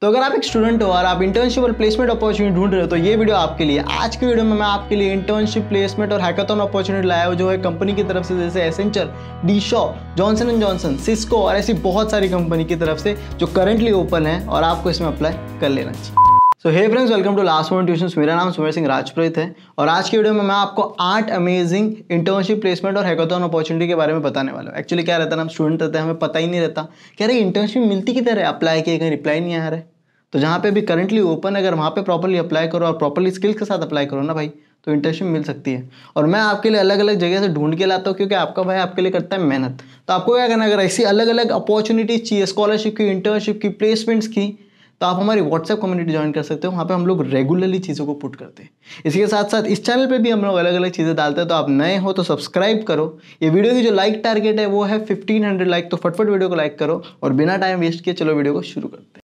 तो अगर आप एक स्टूडेंट हो और आप इंटर्नशिप और प्लेसमेंट अपॉर्चुनिटी ढूंढ रहे हो तो ये वीडियो आपके लिए आज की वीडियो में मैं आपके लिए इंटर्नशिप प्लेसमेंट और हैकाथन अपॉर्चुनिटी लाया हूँ जो है कंपनी की तरफ से जैसे Accenture D Shaw Johnson and Johnson Cisco और ऐसी बहुत सारी कंपनी की तरफ से जो करेंटली ओपन है और आपको इसमें अप्लाई कर लेना चाहिए तो hey friends welcome to last moment tuition मेरा नाम सुमेर सिंह राजप्रीत है और आज की वीडियो में मैं आपको आठ अमेजिंग इंटर्नशिप प्लेसमेंट और हैकाथॉन अपॉर्चुनिटी के बारे में बताने वाला हूँ एक्चुअली क्या रहता है हम स्टूडेंट रहते हैं हमें पता ही नहीं रहता कह रहे इंटर्नशिप मिलती किधर है अप्लाई किए कहीं रिप्लाई नहीं आ रहा है तो जहाँ पे भी करंटली ओपन अगर वहाँ पर प्रॉपरली अप्लाई करो और प्रॉपरली स्किल्स के साथ अप्लाई करो ना भाई तो इंटर्नशिप मिल सकती है और मैं आपके लिए अलग अलग जगह से ढूंढ के लाता हूँ क्योंकि आपका भाई आपके लिए करता है मेहनत तो आपको क्या करना अगर ऐसी अलग अलग अपॉर्चुनिटीज़ चाहिए स्कॉलरशिप की इंटर्नशिप की प्लेसमेंट्स की तो आप हमारी व्हाट्सएप कम्युनिटी ज्वाइन कर सकते हो वहाँ पे हम लोग रेगुलरली चीज़ों को पुट करते हैं इसके साथ साथ इस चैनल पे भी हम लोग अलग अलग चीज़ें डालते हैं तो आप नए हो तो सब्सक्राइब करो ये वीडियो की जो लाइक टारगेट है वो है फिफ्टीन हंड्रेड लाइक तो फटफट वीडियो को लाइक करो और बिना टाइम वेस्ट किए चलो वीडियो को शुरू करते हैं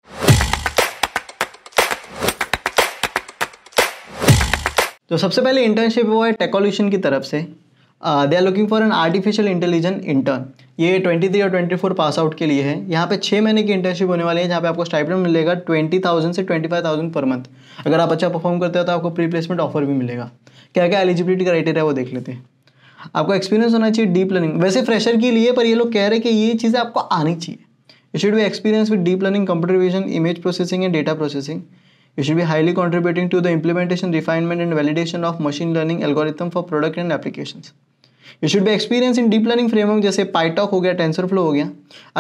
तो सबसे पहले इंटर्नशिप वो है टेकोल्यूशन की तरफ से they are looking for an artificial intelligent intern ये ट्वेंटी थ्री और ट्वेंटी फोर पास आउट के लिए है यहाँ पे छः महीने की इंटर्नशिप होने वाली है जहाँ पे आपको स्टाइपेंड मिलेगा ट्वेंटी थाउजेंड से twenty five thousand per month अगर आप अच्छा परफॉर्म करते हो तो आपको प्री प्लेसमेंट ऑफर भी मिलेगा क्या क्या एलिजिबिलिटी क्राइटेरिया वो देख लेते हैं आपको एक्सपीरियंस होना चाहिए डीप लर्निंग वैसे फ्रेशर के लिए पर ये लोग कह रहे हैं कि ये चीज़ें आपको आनी चाहिए यू शुड भी experience with deep learning computer vision image processing and data processing It should be highly contributing to the implementation refinement and validation of machine learning algorithm for product and application you should भी experience in deep learning framework जैसे PyTorch हो गया tensor flow हो गया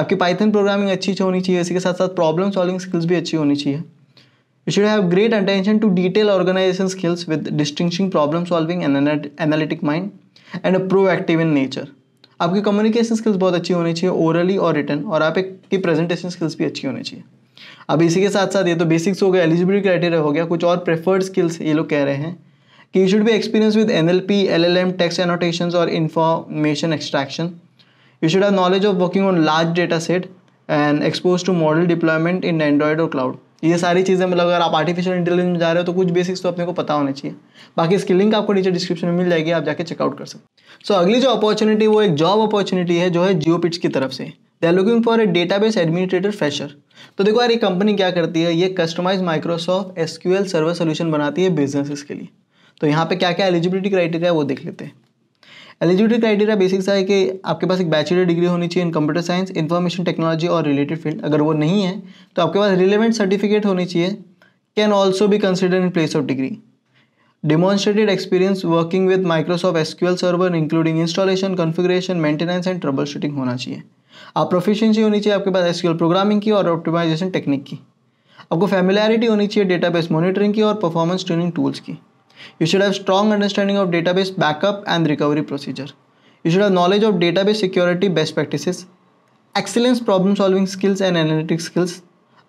आपकी Python programming अच्छी होनी चाहिए इसके साथ साथ प्रॉब्लम सॉल्विंग स्किल्स भी अच्छी होनी चाहिए you should have great attention to detail organization skills with distinct problem solving analytic mind and a proactive in nature आपकी कम्युनिकेशन स्किल्स बहुत अच्छी होनी चाहिए ओरली और रिटर्न और आपकी प्रेजेंटेशन स्किल्स भी अच्छी होनी चाहिए अब इसी के साथ साथ ये तो बेसिक्स हो गया एलिजिबिलिटी क्राइटेरिया हो गया कुछ और प्रेफर्ड स्किल्स ये लोग कह रहे हैं कि you should be experience with N L P L L M text annotation और information extraction you should have knowledge of working on large data set and expose to model deployment in android और cloud ये सारी चीज़ें मतलब अगर आप artificial intelligence में जा रहे हो तो कुछ बेसिक्स तो अपने को पता होना चाहिए बाकी इसकी लिंक आपको नीचे डिस्क्रिप्शन में मिल जाएगी आप जाके चेकआउट कर सकते सो सो अगली जो अपॉर्चुनिटी वो एक जॉब अपॉर्चुनिटी है जो है जियो की तरफ से they are looking for a database administrator fresher तो देखो यार ये कंपनी क्या करती है ये customize Microsoft SQL server solution बनाती है बिजनेस के लिए तो यहाँ पे क्या क्या एलिजिबिलिटी क्राइटेरिया है वो देख लेते हैं एलिजिबिलिटी क्राइटेरिया बेसिक सा है कि आपके पास एक बैचलर डिग्री होनी चाहिए in computer science information technology और रिलेटेड फील्ड अगर वो नहीं है तो आपके पास रिलेवेंट सर्टिफिकेट होनी चाहिए can also be consider in place of degree experience working with Microsoft SQL server including installation configuration maintenance and troubleshooting होना चाहिए आप प्रोफिशिएंसी होनी चाहिए आपके पास एसक्यूएल प्रोग्रामिंग की और ऑप्टिमाइजेशन टेक्निक की आपको फैमिलैरिटी होनी चाहिए डेटाबेस मॉनिटरिंग की और परफॉर्मेंस ट्यूनिंग टूल्स की You should have strong understanding of database backup and recovery procedure. You should have knowledge of database security best practices, excellence problem solving skills and analytic skills.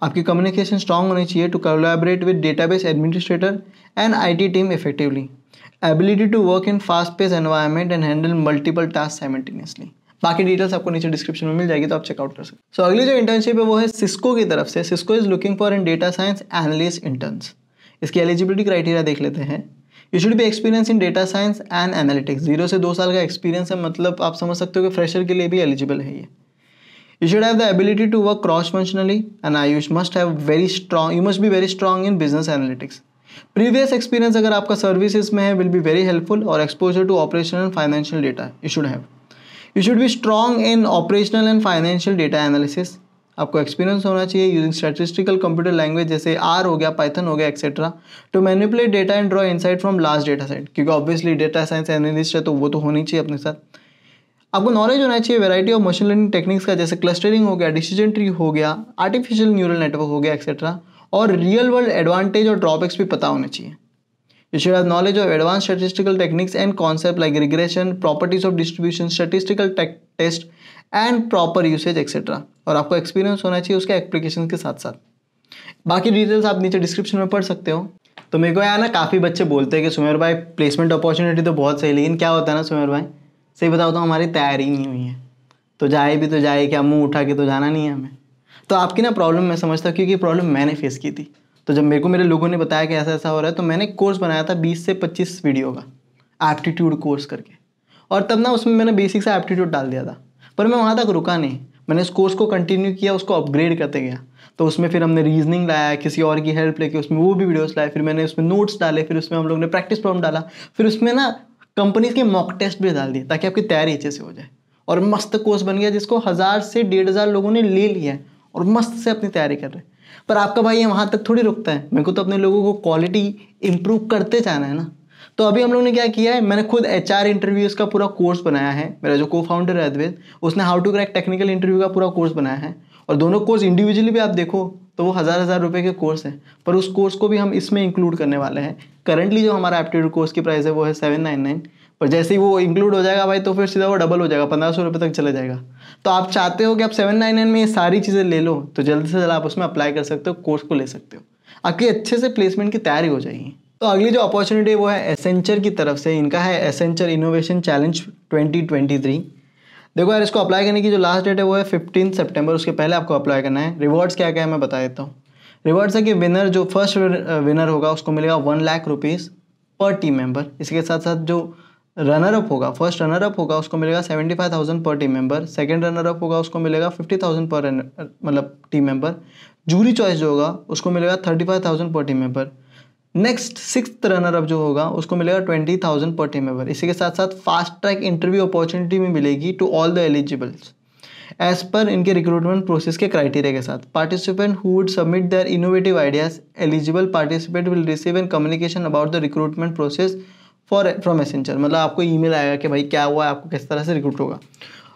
आपकी communication strong होनी चाहिए to collaborate with database administrator and IT team effectively ability to work in fast pace environment and handle multiple task simultaneously बाकी details आपको नीचे description में मिल जाएगी तो आप चेकआउट कर सकते सो so, अगली जो इंटर्नशिप है वो है सिस्को की तरफ से Cisco is looking for in data science analyst interns इसकी एलिजिबिलिटी क्राइटेरिया देख लेते हैं यू शुड भी experience in data science and analytics zero से दो साल का एक्सपीरियंस है मतलब आप समझ सकते हो कि फ्रेशर के लिए भी एलिजिबल है ये you should have the ability to work cross functionally and I you must have very strong you must भी very strong in business analytics previous experience अगर आपका सर्विसेज में है विल बी वेरी हेल्पफुल और exposure to operational and financial data you should have you should be strong in operational and financial data analysis आपको experience होना चाहिए using statistical computer language जैसे R हो गया पाइथन हो गया etcetera to manipulate data and draw insight from last data set क्योंकि obviously data science analyst है तो वो तो होनी चाहिए अपने साथ आपको नॉलेज होना चाहिए variety of machine learning techniques का जैसे क्लस्टरिंग हो गया डिसीजन ट्री हो गया आर्टिफिशियल न्यूरल नेटवर्क हो गया एक्सेट्रा और रियल वर्ल्ड एडवांटेज और ड्रॉबैक्स भी पता होने चाहिए you should have knowledge of advance statistical techniques and concept like regression properties of distribution statistical test and proper usage etcetera और आपको एक्सपीरियंस होना चाहिए उसके एप्लीकेशन के साथ साथ बाकी डिटेल्स आप नीचे डिस्क्रिप्शन में पढ़ सकते हो तो मेरे को यहाँ ना काफ़ी बच्चे बोलते हैं कि सुमेर भाई प्लेसमेंट अपॉर्चुनिटी तो बहुत सही लेकिन क्या होता है ना सुमेर भाई सही बताओ तो हमारी तैयारी नहीं हुई है तो जाए भी तो जाए क्या मुँह उठा के तो जाना नहीं है हमें तो आपकी ना प्रॉब्लम मैं समझता हूँ क्योंकि प्रॉब्लम मैंने फेस की थी तो जब मेरे को मेरे लोगों ने बताया कि ऐसा ऐसा हो रहा है तो मैंने कोर्स बनाया था बीस से पच्चीस वीडियो का एप्टीट्यूड कोर्स करके और तब ना उसमें मैंने बेसिक सा एप्टीट्यूड डाल दिया था पर मैं वहाँ तक रुका नहीं मैंने उस कोर्स को कंटिन्यू किया उसको अपग्रेड करते गया तो उसमें फिर हमने रीजनिंग लाया किसी और की हेल्प लेके उसमें वो भी वीडियोस लाए फिर मैंने उसमें नोट्स डाले फिर उसमें हम लोग ने प्रैक्टिस प्रॉब्लम डाला फिर उसमें ना कंपनीज के मॉक टेस्ट भी डाल दिए ताकि आपकी तैयारी अच्छे से हो जाए और मस्त कोर्स बन गया जिसको हज़ार से डेढ़ हज़ार लोगों ने ले लिया है और मस्त से अपनी तैयारी कर रहे हैं पर आपका भाई वहाँ तक थोड़ी रुकता है मेरे को तो अपने लोगों को क्वालिटी इम्प्रूव करते जाना है ना तो अभी हम लोग ने क्या किया है मैंने खुद एच आर इंटरव्यूज़ का पूरा कोर्स बनाया है मेरा जो को फाउंडर है अद्वैत उसने how to crack technical interview का पूरा कोर्स बनाया है और दोनों कोर्स इंडिविजुअली भी आप देखो तो वो हज़ार हज़ार रुपये के कोर्स हैं पर उस कोर्स को भी हम इसमें इंक्लूड करने वाले हैं करंटली जो हमारा एप्टीट्यूड कोर्स की प्राइस है वो है सेवन नाइन नाइन पर जैसे ही वो इंक्लूड हो जाएगा भाई तो फिर सीधा वो डबल हो जाएगा पंद्रह सौ रुपये तक चला जाएगा तो आप चाहते हो कि आप सेवन नाइन नाइन में ये सारी चीज़ें ले लो तो जल्द से जल्द आप उसमें अप्लाई कर सकते हो कोर्स को ले सकते हो आपकी अच्छे से प्लेसमेंट की तैयारी हो जाएगी तो अगली जो अपॉर्चुनिटी वो है एसेंचर की तरफ से इनका है एसेंचर इनोवेशन चैलेंज 2023 देखो यार इसको अप्लाई करने की जो लास्ट डेट है वो है फिफ्टीन सेप्टेम्बर उसके पहले आपको अप्लाई करना है रिवॉर्ड्स क्या क्या है मैं बता देता हूँ रिवॉर्ड्स है कि विनर जो फर्स्ट विनर होगा उसको मिलेगा one lakh rupees per team member इसके साथ साथ जो रनर अप होगा फर्स्ट रनर अप होगा उसको मिलेगा seventy five thousand per team member second runner up होगा उसको मिलेगा फिफ्टी थाउजेंड पर मतलब टीम मेंबर जूरी चॉइस जो होगा उसको मिलेगा thirty five thousand per team member next six runner up जो होगा उसको मिलेगा twenty thousand per team member इसी के साथ साथ फास्ट ट्रैक इंटरव्यू अपॉर्चुनिटी भी मिलेगी to all the eligibles as per इनके रिक्रूटमेंट प्रोसेस के क्राइटेरिया के साथ participant who would submit their innovative ideas eligible participant will receive an communication about the recruitment process for from messenger मतलब आपको mail आएगा कि भाई क्या हुआ है आपको किस तरह से रिक्रूट होगा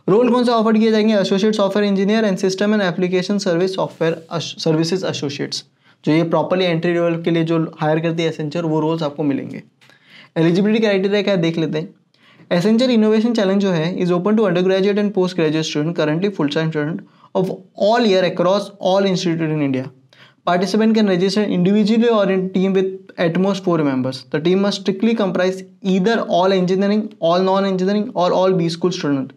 रोल कौन सा ऑफर किए जाएंगे associate software engineer and system and application service software services associates जो ये प्रॉपरली एंट्री लेवल के लिए जो हायर करती है एसेंचर वो रोल्स आपको मिलेंगे एलिजिबिलिटी क्राइटेरिया क्या देख लेते हैं एसेंचर इनोवेशन चैलेंज जो है is open to undergraduate and postgraduate student currently full time student of all year across all institute in India participant can register individually और in team with at most four members the team must strictly comprise either all engineering all non engineering और all B school student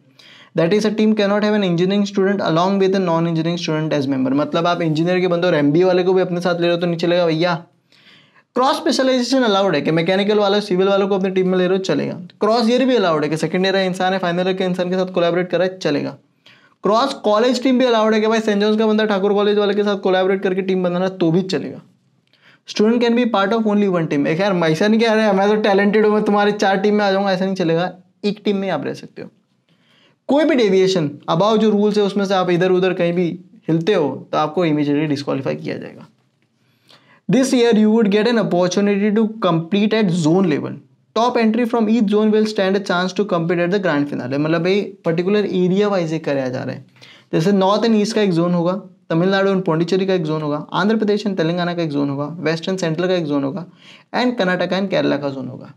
that is a team not have an engineering student along with a non engineering student as member मतलब आप engineer के बंदो और M वाले को भी अपने साथ ले रहे हो तो नहीं चलेगा भैया क्रॉस स्पेशलाइजेशन अलाउड है कि मैकेनिकल वाले सिविल वालों को अपनी टीम में ले रहे हो चलेगा क्रॉस ईयर भी अलाउड है कि सेकेंड ईयर इंसान है फाइनल ईयर के इंसान के साथ कोलाबरेट करा है चलेगा क्रॉस कॉलेज टीम भी अलाउड है कि भाई सेंट जॉन्स का बंदा ठाकुर कॉलेज वाले के साथ कोलैबोरेट करके टीम बनाना तो भी चलेगा student can be part of only one team एक यार ऐसा नहीं कह रहा है मैं तो टैलेंटेड हूँ मैं तुम्हारी चार टीम में आ जाऊँगा ऐसा नहीं चलेगा एक टीम में आप रह सकते हो कोई भी डेविएशन अबाव जो रूल्स है उसमें से आप इधर उधर कहीं भी हिलते हो तो आपको इमीजिएटली डिस्कालीफाई किया जाएगा this year you would get an opportunity to complete at zone level top entry from each zone will stand a chance to compete at the grand finale मतलब भाई पर्टिकुलर एरिया वाइज एक कराया जा रहा है जैसे नॉर्थ एंड ईस्ट का एक जोन होगा तमिलनाडु एंड पौंडीचेरी का एक जोन होगा आंध्र प्रदेश एंड तेलंगाना का एक जोन होगा वेस्टर्न सेंट्रल का एक जोन होगा एंड कर्नाटका एंड केरला का जोन होगा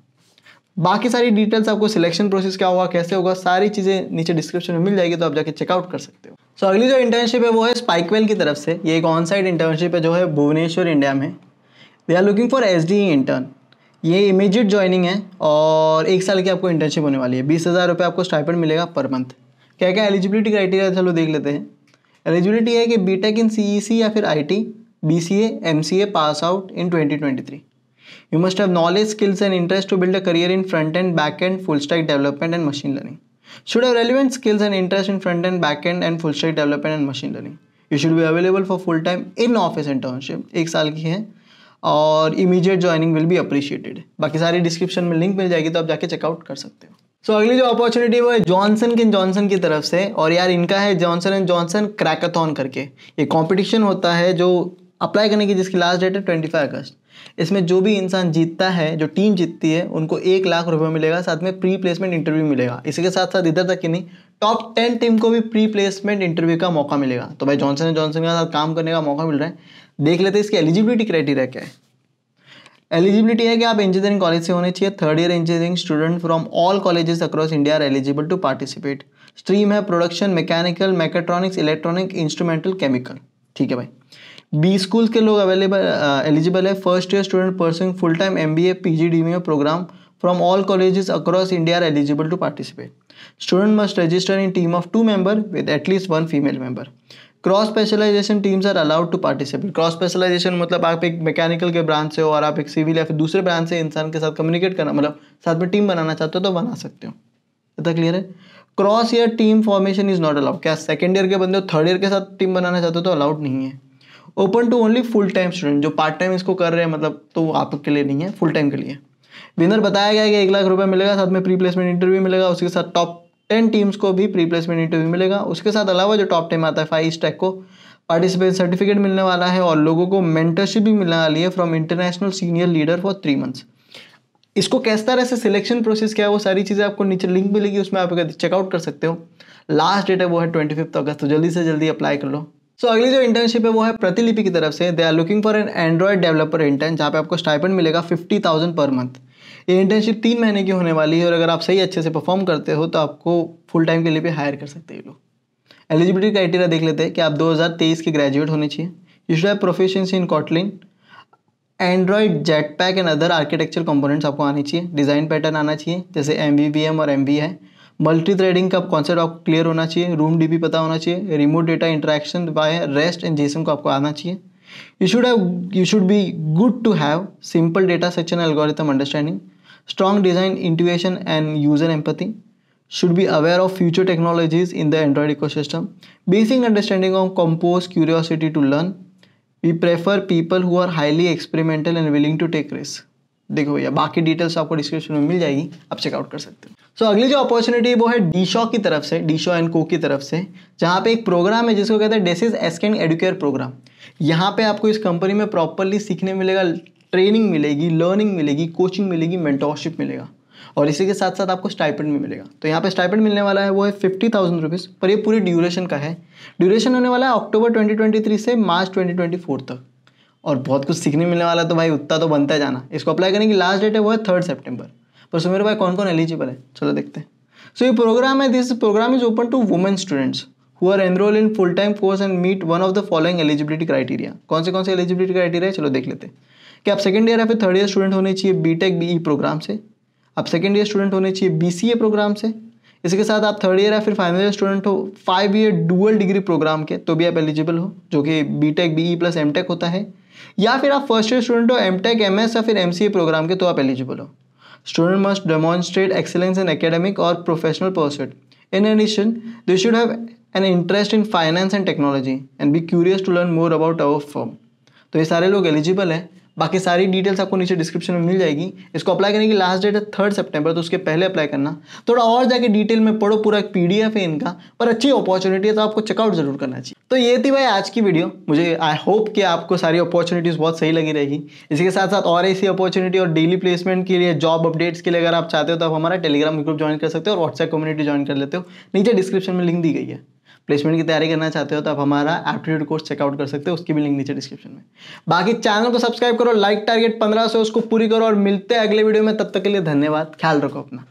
बाकी सारी डिटेल्स आपको सिलेक्शन प्रोसेस क्या होगा कैसे होगा सारी चीज़ें नीचे डिस्क्रिप्शन में मिल जाएगी तो आप जाके चेकआउट कर सकते हो सो so, अगली जो इंटर्नशिप है वो है स्पाइकवेल की तरफ से ये एक ऑन साइड इंटर्नशिप है जो है भुवनेश्वर इंडिया में they are looking for S intern ये इमीजिएट ज्वाइनिंग है और एक साल की आपको इंटर्नशिप होने वाली है बीस हज़ार रुपये आपको स्टाइपेंड मिलेगा पर मंथ क्या क्या एलिजिबिलिटी क्राइटेरिया चलो देख लेते हैं एलिजिबिलिटी है कि बी टेक इन सी या फिर I T B C M C A pass out in twenty twenty three you must have knowledge skills and interest to build a career in front end back end full stack development and machine learning should have relevant skills and interest in front end back end and full stack development and machine learning you should भी available for full time in office internship एक साल की है और immediate joining will भी appreciated बाकी सारी description में लिंक मिल जाएगी तो आप जाके चेकआउट कर सकते हो सो so, अगली जो अपॉर्चुनिटी वो है जॉनसन किन जॉनसन की तरफ से और यार इनका है जॉनसन एंड जॉनसन क्रैकथॉन करके ये कॉम्पिटिशन होता है जो अप्लाई करने की जिसकी लास्ट डेट है ट्वेंटी फाइव अगस्त इसमें जो भी इंसान जीतता है जो टीम जीतती है उनको एक लाख रुपये मिलेगा साथ में प्री प्लेसमेंट इंटरव्यू मिलेगा इसी के साथ साथ इधर तक ही नहीं टॉप टेन टीम को भी प्री प्लेसमेंट इंटरव्यू का मौका मिलेगा तो भाई जॉनसन एंड जॉनसन के साथ काम करने का मौका मिल रहा है देख लेते हैं इसकी एलिजिबिलिटी क्राइटेरिया क्या है एलिजिबिलिटी है कि आप इंजीनियरिंग कॉलेज से होने चाहिए third year engineering student from all colleges across India are eligible to participate stream है production mechanical mechatronics electronic instrumental chemical ठीक है भाई बी स्कूल के लोग अवेलेबल एलिजिबल है first year student person full time M B A P G D M program from all colleges across India are eligible to participate student must register in team of two member with at least one female member cross specialization teams are allowed to participate cross specialization मतलब आप एक mechanical के branch से हो और आप एक civil या फिर दूसरे ब्रांच से इंसान के साथ कम्युनिकेट करना मतलब साथ में टीम बनाना चाहते हो तो बना सकते हो इतना क्लियर है cross year team formation is not allowed क्या सेकेंड ईयर के बंदे हो थर्ड ईयर के साथ टीम बनाना चाहते हो तो अलाउड नहीं है open to only full time student जो पार्ट टाइम इसको कर रहे हैं मतलब तो आपके लिए नहीं है फुल टाइम के लिए विनर बताया गया कि एक लाख रुपये मिलेगा साथ में प्री प्लेसमेंट इंटरव्यू मिलेगा उसके साथ टॉप टेन टीम्स को भी प्री प्लेसमेंट इंटरव्यू मिलेगा उसके साथ अलावा जो टॉप टेन आता है फाइव स्टैक को पार्टिसिपेट सर्टिफिकेट मिलने वाला है और लोगों को मेंटरशिप भी मिलने वाली है from international senior leader for three months इसको किस तरह से सिलेक्शन प्रोसेस क्या है वो सारी चीज़ें आपको नीचे लिंक मिलेगी उसमें आप चेकआउट कर सकते हो लास्ट डेट है वो है ट्वेंटी फिफ्थ अगस्त तो जल्दी से जल्दी अप्लाई कर लो सो so, अगली जो इंटर्नशिप है वो है प्रतिलिपि की तरफ से they are looking for an Android developer intern जहाँ पे आपको स्टाइपेंड मिलेगा फिफ्टी थाउजेंड पर मंथ ये इंटर्नशिप तीन महीने की होने वाली है और अगर आप सही अच्छे से परफॉर्म करते हो तो आपको फुल टाइम के लिए भी हायर कर सकते हैं ये लोग एलिजिबिलिटी क्राइटेरिया देख लेते हैं कि आप 2023 के ग्रेजुएट होने चाहिए you should have proficiency in Kotlin Android Jetpack and other architecture components आपको आने चाहिए डिज़ाइन पैटर्न आना चाहिए जैसे एम और एम है मल्टी थ्रेडिंग का कॉन्सेप्ट आपको क्लियर होना चाहिए रूम डी डीपी पता होना चाहिए remote data interaction by REST and JSON को आपको आना चाहिए you should you should be good to have simple data section algorithm understanding strong design intuition and user empathy should be aware of future technologies in the Android ecosystem basic understanding of Compose curiosity to learn we prefer people who are highly experimental and willing to take risk देखो भैया बाकी details आपको description में मिल जाएगी आप checkout कर सकते हो सो so, अगली जो अपॉर्चुनिटी वो है डीशॉ की तरफ से डीशॉ एंड को की तरफ से जहाँ पे एक प्रोग्राम है जिसको कहते हैं डेसिस एसकेंड एडुकेयर प्रोग्राम यहाँ पे आपको इस कंपनी में प्रॉपरली सीखने मिलेगा ट्रेनिंग मिलेगी लर्निंग मिलेगी कोचिंग मिलेगी मेंटोरशिप मिलेगा और इसी के साथ साथ आपको स्टाइपेंड भी मिलेगा तो यहाँ पे स्टाइपेंड मिलने वाला है वो है फिफ्टी थाउजेंड रुपीज़ पर ये पूरी ड्यूरेशन का है ड्यूरेशन होने वाला है अक्टूबर ट्वेंटी ट्वेंटी थ्री से मार्च ट्वेंटी ट्वेंटी फोर तक और बहुत कुछ सीखने मिलने वाला तो भाई उतना तो बनता है जाना इसको अप्लाई करने की लास्ट डेट है वो है थर्ड सेप्टेम्बर पर सुमेर भाई कौन कौन एलिजिबल है चलो देखते हैं सो ये प्रोग्राम है this program is open to women students who are enroll in full time course and meet one of the following eligibility criteria कौन से कौन से एलिजिबिलिटी क्राइटेरिया चलो देख लेते हैं कि आप सेकेंड ईयर या फिर थर्ड ईयर स्टूडेंट होने चाहिए बी टेक बी प्रोग्राम से आप सेकेंड ईयर स्टूडेंट होने चाहिए बी सी ए प्रोग्राम से इसके साथ आप थर्ड ईयर या फिर फाइनल ईयर स्टूडेंट हो five year dual degree program के तो भी आप एलिजिबल हो जो कि B tech B E plus M tech होता है या फिर आप फर्स्ट ईयर स्टूडेंट हो एम टेक एम एस या फिर एम सी ए प्रोग्राम के तो आप एलिजिबल हो Student must demonstrate excellence in academic or professional pursuit. In addition, they should have an interest in finance and technology and be curious to learn more about our firm. So, these are eligible बाकी सारी details आपको नीचे description में मिल जाएगी इसको apply करने की last date है थर्ड सेप्टेम्बर तो उसके पहले अप्लाई करना थोड़ा और जाके डिटेल में पढ़ो पूरा एक पीडीएफ है इनका पर अच्छी अपॉर्चुनिटी है तो आपको चेकआउट जरूर करना चाहिए तो ये थी भाई आज की वीडियो मुझे आई होप कि आपको सारी अपॉर्चुनिटीज़ बहुत सही लगी रहेगी इसी के साथ साथ और ऐसी अपॉर्चुनिटी और डेली प्लेसमेंट के लिए जॉब अपडेट्स के लिए अगर आप चाहते हो तो आप हमारा टेलीग्राम ग्रुप ज्वाइन कर सकते हो और व्हाट्सएप कम्युनिटी ज्वाइन कर लेते हो नीचे डिस्क्रिप्शन में लिंक दी गई है प्लेसमेंट की तैयारी करना चाहते हो तो आप हमारा एप्टीट्यूड कोर्स चेकआउट कर सकते हो उसकी भी लिंक नीचे डिस्क्रिप्शन में बाकी चैनल को सब्सक्राइब करो लाइक टारगेट पंद्रह सौ उसको पूरी करो और मिलते हैं अगले वीडियो में तब तक के लिए धन्यवाद ख्याल रखो अपना